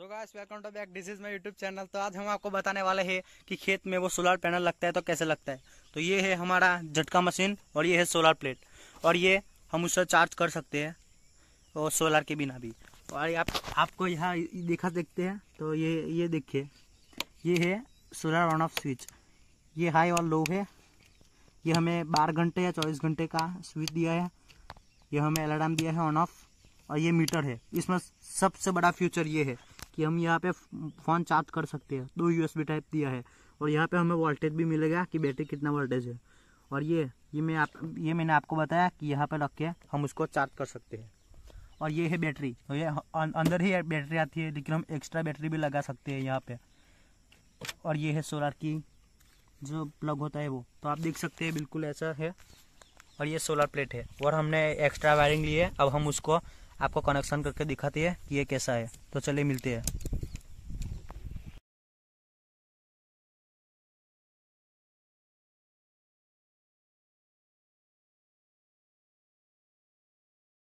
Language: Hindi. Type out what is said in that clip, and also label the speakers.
Speaker 1: so guys welcome to back this is my YouTube channel तो आज हम आपको बताने वाले हैं कि खेत में वो सोलर पैनल लगता है तो कैसे लगता है तो ये है हमारा झटका मशीन और ये है सोलर प्लेट और ये हम उससे चार्ज कर सकते हैं और सोलर के बिना भी और आप आपको यहाँ देखा देखते हैं तो ये ये देखिए ये है सोलर ऑन ऑफ स्विच ये हाई और लो है ये हमें बारह घंटे या चौबीस घंटे का स्विच दिया है ये हमें अलार्म दिया है ऑन ऑफ और ये मीटर है इसमें सबसे बड़ा फ्यूचर ये है कि हम यहाँ पे फ़ोन चार्ज कर सकते हैं दो यूएसबी टाइप दिया है और यहाँ पे हमें वोल्टेज भी मिलेगा कि बैटरी कितना वोल्टेज है और ये ये मैं आप ये मैंने आपको बताया कि यहाँ पे रख के हम उसको चार्ज कर सकते हैं और ये है बैटरी तो ये अं-, अंदर ही बैटरी आती है लेकिन हम एक्स्ट्रा बैटरी भी लगा सकते हैं यहाँ पर और ये है सोलर की जो प्लग होता है वो तो आप देख सकते हैं बिल्कुल ऐसा है और ये सोलर प्लेट है और हमने एक्स्ट्रा वायरिंग ली है अब हम उसको आपको कनेक्शन करके दिखाती है कि ये कैसा है तो चलिए मिलती है